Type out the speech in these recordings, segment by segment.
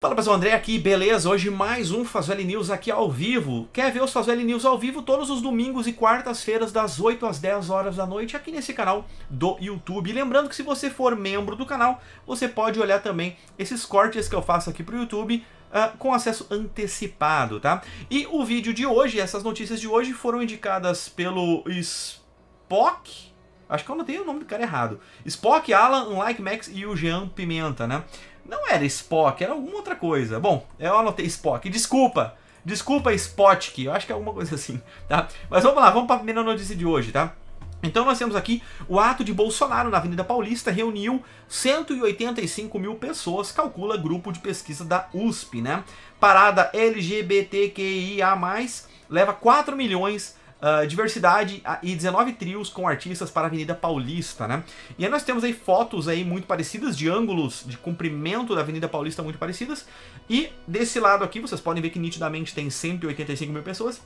Fala pessoal, André aqui, beleza? Hoje mais um Fazeli News aqui ao vivo. Quer ver os Fazeli News ao vivo todos os domingos e quartas-feiras das 8 às 10 horas da noite aqui nesse canal do YouTube. lembrando que se você for membro do canal, você pode olhar também esses cortes que eu faço aqui pro YouTube Uh, com acesso antecipado, tá? E o vídeo de hoje, essas notícias de hoje foram indicadas pelo Spock, Acho que eu anotei o nome do cara errado. Spock, Alan, Unlike Max e o Jean Pimenta, né? Não era Spock, era alguma outra coisa. Bom, eu anotei Spock. Desculpa! Desculpa, Spotk. Eu acho que é alguma coisa assim, tá? Mas vamos lá, vamos para a primeira notícia de hoje, tá? Então nós temos aqui o ato de Bolsonaro na Avenida Paulista reuniu 185 mil pessoas, calcula grupo de pesquisa da USP, né? Parada LGBTQIA+, leva 4 milhões Uh, diversidade ah, e 19 trios com artistas para a Avenida Paulista, né? E aí nós temos aí fotos aí muito parecidas, de ângulos de comprimento da Avenida Paulista muito parecidas. E desse lado aqui, vocês podem ver que nitidamente tem 185 mil pessoas.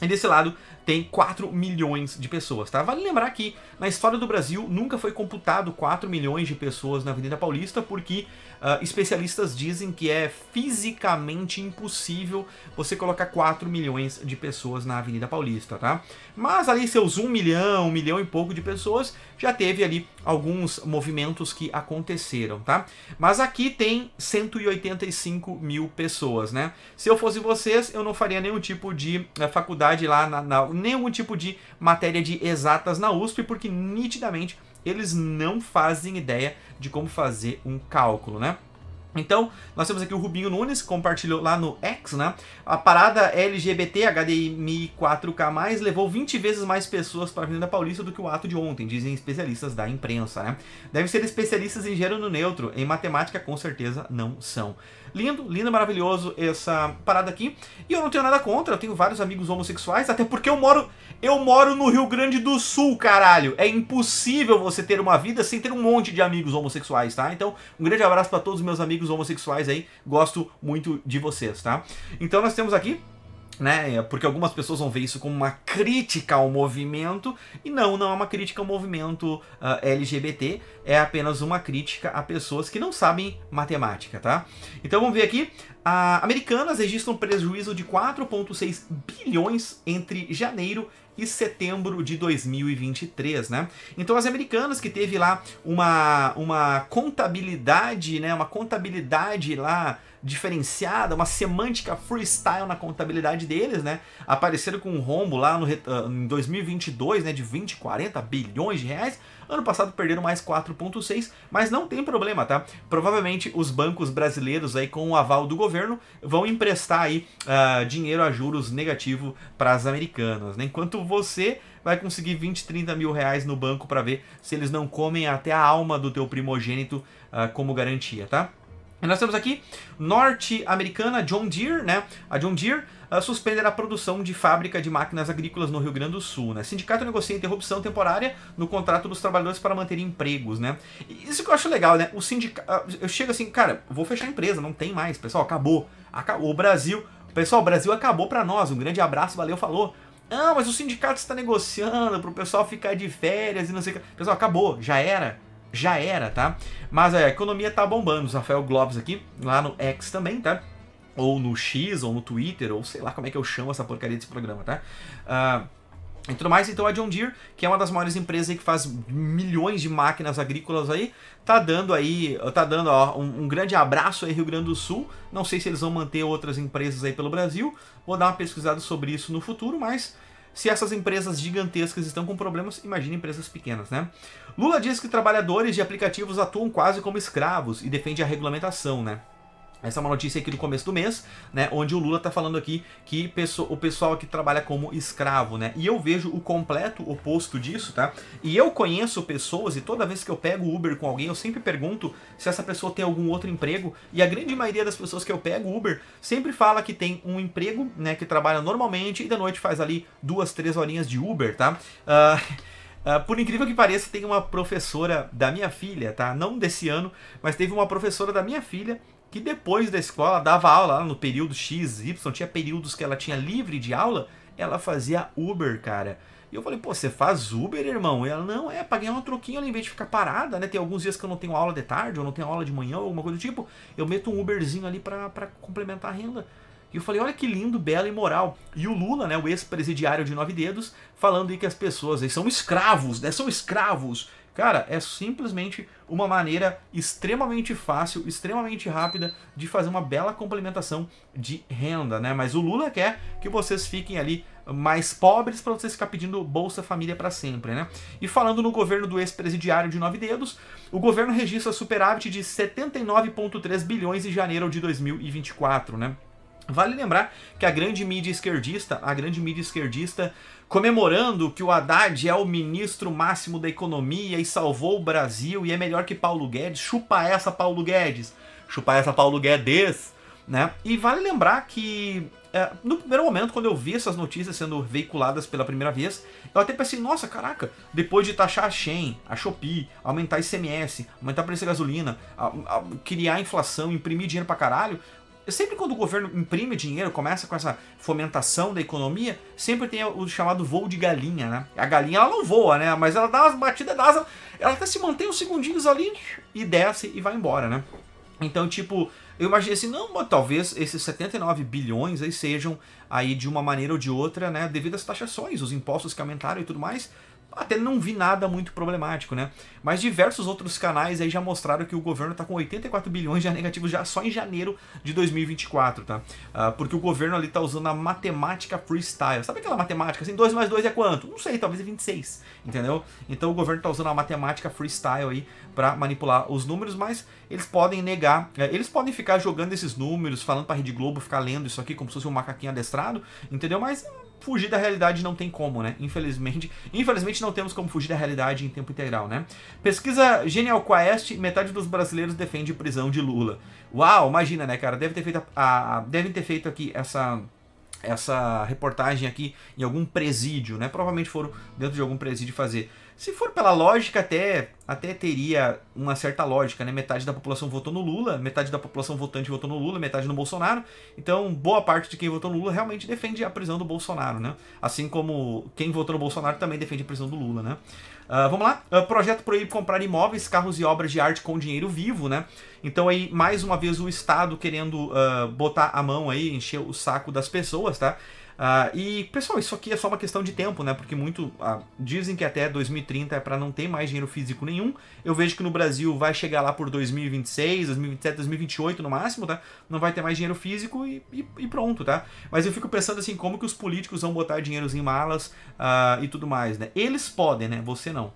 E desse lado tem 4 milhões de pessoas, tá? Vale lembrar que na história do Brasil nunca foi computado 4 milhões de pessoas na Avenida Paulista, porque uh, especialistas dizem que é fisicamente impossível você colocar 4 milhões de pessoas na Avenida Paulista, tá? Mas ali seus 1 milhão, 1 milhão e pouco de pessoas, já teve ali alguns movimentos que aconteceram, tá? Mas aqui tem 185 mil pessoas, né? Se eu fosse vocês, eu não faria nenhum tipo de uh, faculdade faculdade lá, na, na, nenhum tipo de matéria de exatas na USP, porque nitidamente eles não fazem ideia de como fazer um cálculo, né? Então, nós temos aqui o Rubinho Nunes, que compartilhou lá no X, né? A parada LGBT HDMI 4K+, levou 20 vezes mais pessoas para a Avenida Paulista do que o ato de ontem, dizem especialistas da imprensa, né? Devem ser especialistas em gênero neutro, em matemática com certeza não são. Lindo, lindo, maravilhoso essa parada aqui. E eu não tenho nada contra, eu tenho vários amigos homossexuais, até porque eu moro, eu moro no Rio Grande do Sul, caralho. É impossível você ter uma vida sem ter um monte de amigos homossexuais, tá? Então, um grande abraço para todos os meus amigos amigos homossexuais aí, gosto muito de vocês, tá? Então nós temos aqui né? É, porque algumas pessoas vão ver isso como uma crítica ao movimento, e não, não é uma crítica ao movimento uh, ah, LGBT, é apenas uma crítica a pessoas que não sabem matemática, tá? Então vamos ver aqui. Uh, Americanas registram prejuízo de 4,6 bilhões entre janeiro e setembro de 2023, né? Então as americanas que teve lá uma, uma contabilidade, né? Uma contabilidade lá diferenciada, uma semântica freestyle na contabilidade deles, né? Apareceram com um rombo lá no, ah, em 2022, né, de 20, 40 bilhões de reais. Ano passado perderam mais 4.6, mas não tem problema, tá? Provavelmente os bancos brasileiros aí com o aval do governo vão emprestar aí uh, dinheiro a juros negativo para as americanas, né? Enquanto você vai conseguir 20, 30 mil reais no banco para ver se eles não comem até a alma do teu primogênito uh, como garantia, tá? Nós temos aqui norte-americana John Deere, né? A John Deere uh, ah, suspender a produção de fábrica de máquinas agrícolas no Rio Grande do Sul, né? Sindicato negocia interrupção temporária no contrato dos trabalhadores para manter empregos, né? Isso que eu acho legal, né? O sindicato, ah, eu chego assim, cara, vou fechar a empresa, não tem mais, pessoal, acabou. acabou. O Brasil, pessoal, o Brasil acabou para nós. Um grande abraço, valeu, falou. Ah, mas o sindicato está negociando para o pessoal ficar de férias e não sei o que. Pessoal, acabou, já era já era, tá? Mas é, a economia tá bombando, o Rafael Globes aqui, lá no X também, tá? Ou no X, ou no Twitter, ou sei lá como é que eu chamo essa porcaria desse programa, tá? Uh, e tudo mais, então a John Deere, que é uma das maiores empresas que faz milhões de máquinas agrícolas aí, tá dando aí, tá dando ó, um, um, grande abraço aí Rio Grande do Sul. Não sei se eles vão manter outras empresas aí pelo Brasil. Vou dar uma pesquisada sobre isso no futuro, mas se essas empresas gigantescas estão com problemas, imagine empresas pequenas, né? Lula diz que trabalhadores de aplicativos atuam quase como escravos e defende a regulamentação, né? Essa é uma notícia aqui do começo do mês, né? Onde o Lula tá falando aqui que o pessoal aqui trabalha como escravo, né? E eu vejo o completo oposto disso, tá? E eu conheço pessoas, e toda vez que eu pego Uber com alguém, eu sempre pergunto se essa pessoa tem algum outro emprego. E a grande maioria das pessoas que eu pego Uber sempre fala que tem um emprego, né? Que trabalha normalmente e da noite faz ali duas, três horinhas de Uber, tá? Uh... Uh, por incrível que pareça, tem uma professora da minha filha, tá? Não desse ano, mas teve uma professora da minha filha que depois da escola dava aula no período X, Y, tinha períodos que ela tinha livre de aula, ela fazia Uber, cara. E eu falei, pô, você faz Uber, irmão? E ela, não, é, paguei um troquinho ali, em vez de ficar parada, né? Tem alguns dias que eu não tenho aula de tarde, ou não tenho aula de manhã, ou alguma coisa do tipo. Eu meto um Uberzinho ali pra, complementar a renda. E eu falei, olha que lindo, belo e moral. E o Lula, né, o ex-presidiário de Nove Dedos, falando aí que as pessoas aí são escravos, né? São escravos. Cara, é simplesmente uma maneira extremamente fácil, extremamente rápida de fazer uma bela complementação de renda, né? Mas o Lula quer que vocês fiquem ali mais pobres para vocês ficar pedindo Bolsa Família para sempre, né? E falando no governo do ex-presidiário de nove dedos, o governo registra superávit de 79,3 bilhões em janeiro de 2024, né? Vale lembrar que a grande mídia esquerdista, a grande mídia esquerdista comemorando que o Haddad é o ministro máximo da economia e salvou o Brasil e é melhor que Paulo Guedes, chupa essa Paulo Guedes, chupa essa Paulo Guedes, né? E vale lembrar que é, no primeiro momento, quando eu vi essas notícias sendo veiculadas pela primeira vez, eu até pensei, nossa, caraca, depois de taxar a Shen, a Shopee, aumentar ICMS, aumentar o preço da gasolina, a, a, criar inflação, imprimir dinheiro pra caralho, sempre quando o governo imprime dinheiro, começa com essa fomentação da economia, sempre tem o chamado voo de galinha, né? A galinha ela não voa, né? Mas ela dá umas batidas, dá ela até se mantém uns segundinhos ali e desce e vai embora, né? Então, tipo, eu imaginei assim, não, mas talvez esses 79 bilhões aí sejam aí de uma maneira ou de outra, né, devido às taxações, os impostos que aumentaram e tudo mais, até não vi nada muito problemático, né? Mas diversos outros canais aí já mostraram que o governo está com 84 bilhões já negativos já só em janeiro de 2024, tá? Uh, porque o governo ali está usando a matemática freestyle. Sabe aquela matemática assim, 2 mais 2 é quanto? Não sei, talvez é 26, entendeu? Então o governo está usando a matemática freestyle aí para manipular os números, mas eles podem negar, é, eles podem ficar jogando esses números, falando para a Rede Globo ficar lendo isso aqui como se fosse um macaquinho adestrado, entendeu? Mas fugir da realidade não tem como, né? Infelizmente, infelizmente não temos como fugir da realidade em tempo integral, né? Pesquisa Genial Quest, metade dos brasileiros defende prisão de Lula. Uau, imagina, né, cara? Deve ter feito a, a devem ter feito aqui essa essa reportagem aqui em algum presídio, né? Provavelmente foram dentro de algum presídio fazer. Se for pela lógica, até, até teria uma certa lógica, né? Metade da população votou no Lula, metade da população votante votou no Lula, metade no Bolsonaro. Então, boa parte de quem votou no Lula realmente defende a prisão do Bolsonaro, né? Assim como quem votou no Bolsonaro também defende a prisão do Lula, né? Uh, vamos lá. Uh, projeto proíbe comprar imóveis, carros e obras de arte com dinheiro vivo, né? Então aí, mais uma vez, o Estado querendo uh, botar a mão aí, encher o saco das pessoas, tá? Uh, e, pessoal, isso aqui é só uma questão de tempo, né? Porque muito uh, dizem que até 2030 é para não ter mais dinheiro físico nenhum. Eu vejo que no Brasil vai chegar lá por 2026, 2027, 2028 no máximo, tá? Não vai ter mais dinheiro físico e, e, e pronto, tá? Mas eu fico pensando assim, como que os políticos vão botar dinheiro em malas uh, e tudo mais, né? Eles podem, né? Você não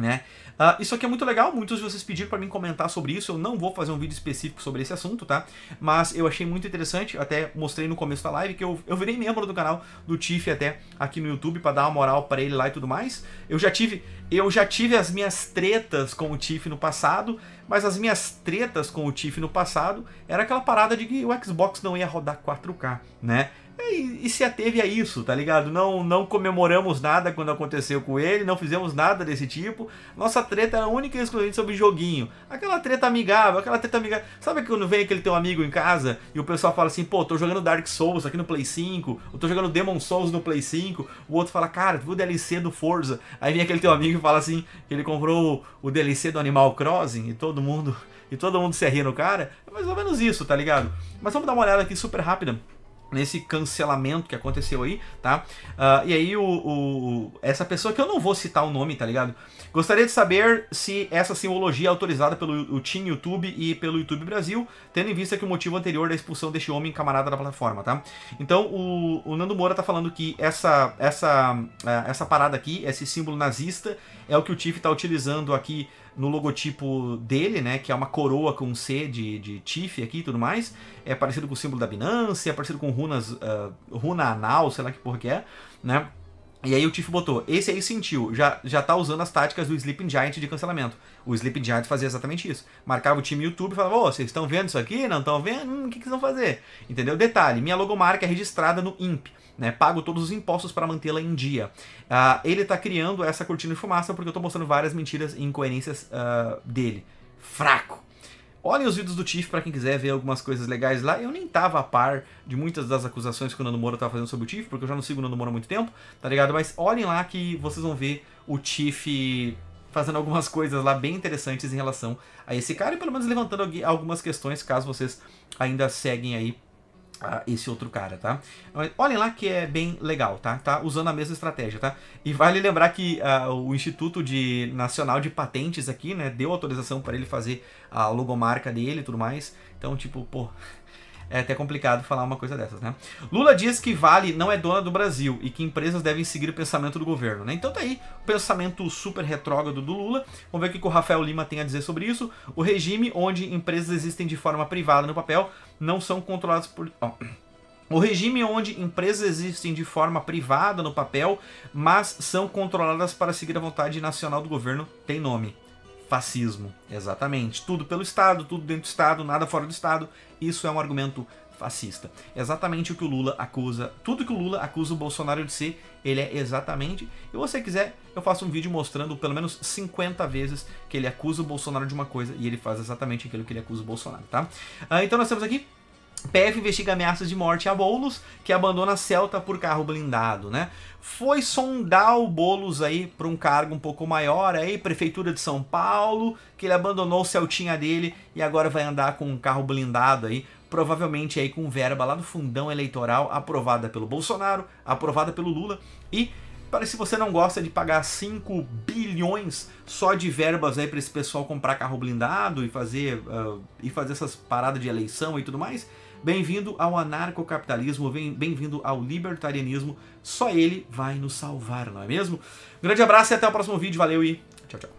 né? Uh, isso aqui é muito legal, muitos de vocês pediram para mim comentar sobre isso, eu não vou fazer um vídeo específico sobre esse assunto, tá? Mas eu achei muito interessante, até mostrei no começo da live que eu, eu virei membro do canal do Tiff até aqui no YouTube para dar uma moral para ele lá e tudo mais. Eu já tive, eu já tive as minhas tretas com o Tiff no passado, mas as minhas tretas com o Tiff no passado era aquela parada de que o Xbox não ia rodar 4K, né? É, e, e, se ateve a isso, tá ligado? Não, não comemoramos nada quando aconteceu com ele, não fizemos nada desse tipo. Nossa treta era única e exclusivamente sobre joguinho. Aquela treta amigável, aquela treta amigável. Sabe quando vem aquele teu amigo em casa e o pessoal fala assim, pô, tô jogando Dark Souls aqui no Play 5, ou tô jogando Demon Souls no Play 5, o outro fala, cara, tu viu o DLC do Forza? Aí vem aquele teu amigo e fala assim, que ele comprou o, DLC do Animal Crossing e todo mundo. E todo mundo se ri no cara, é mais ou menos isso, tá ligado? Mas vamos dar uma olhada aqui super rápida nesse cancelamento que aconteceu aí, tá? Uh, e aí o, o, essa pessoa que eu não vou citar o nome, tá ligado? Gostaria de saber se essa simbologia é autorizada pelo o Team YouTube e pelo YouTube Brasil, tendo em vista que o motivo anterior da expulsão deste homem camarada da plataforma, tá? Então o, o Nando Moura tá falando que essa essa ah, essa parada aqui, esse símbolo nazista é o que o Tiff tá utilizando aqui no logotipo dele, né? Que é uma coroa com C de, de Tiff aqui e tudo mais. É parecido com o símbolo da Binance, é parecido com o runas, uh, runa anal, sei lá que porra que é, né? E aí o Tiff botou, esse aí sentiu, já, já tá usando as táticas do Sleeping Giant de cancelamento. O Sleeping Giant fazia exatamente isso. Marcava o time YouTube e falava, ô, oh, vocês estão vendo isso aqui? Não estão vendo? Hum, o hum, que, que vocês vão fazer? Entendeu? Detalhe, minha logomarca é registrada no INPE. Né, pago todos os impostos para mantê-la em dia. Uh, ele está criando essa cortina de fumaça porque eu estou mostrando várias mentiras e incoerências uh, dele. Fraco. Olhem os vídeos do Tiff para quem quiser ver algumas coisas legais lá. Eu nem tava a par de muitas das acusações que o Nando Moura tava tá fazendo sobre o Tiff, porque eu já não sigo o Nando Moura há muito tempo, tá ligado? Mas olhem lá que vocês vão ver o Tiff fazendo algumas coisas lá bem interessantes em relação a esse cara e pelo menos levantando algumas questões caso vocês ainda seguem aí ah, esse outro cara, tá? Olhem lá que é bem legal, tá? Tá usando a mesma estratégia, tá? E vale lembrar que ah, o Instituto de Nacional de Patentes aqui, né, deu autorização para ele fazer a logomarca dele e tudo mais. Então, tipo, pô, é até complicado falar uma coisa dessas, né? Lula diz que Vale não é dona do Brasil e que empresas devem seguir o pensamento do governo, né? Então tá aí o pensamento super retrógrado do Lula. Vamos ver o que o Rafael Lima tem a dizer sobre isso. O regime onde empresas existem de forma privada no papel não são controladas por. Oh. O regime onde empresas existem de forma privada no papel, mas são controladas para seguir a vontade nacional do governo, tem nome. Fascismo, exatamente. Tudo pelo Estado, tudo dentro do Estado, nada fora do Estado. Isso é um argumento fascista. Exatamente o que o Lula acusa, tudo que o Lula acusa o Bolsonaro de ser, ele é exatamente. E você quiser, eu faço um vídeo mostrando pelo menos 50 vezes que ele acusa o Bolsonaro de uma coisa e ele faz exatamente aquilo que ele acusa o Bolsonaro, tá? Ah, então nós temos aqui PF investiga ameaças de morte a Boulos, que abandona Celta por carro blindado, né? Foi sondar o Boulos aí para um cargo um pouco maior aí, prefeitura de São Paulo, que ele abandonou o Celtinha dele e agora vai andar com um carro blindado aí, provavelmente aí com verba lá do fundão eleitoral aprovada pelo Bolsonaro, aprovada pelo Lula e parece se você não gosta de pagar 5 bilhões só de verbas aí para esse pessoal comprar carro blindado e fazer uh, e fazer essas paradas de eleição e tudo mais, Bem-vindo ao anarcocapitalismo, bem-vindo ao libertarianismo. Só ele vai nos salvar, não é mesmo? Um grande abraço e até o próximo vídeo. Valeu e tchau, tchau.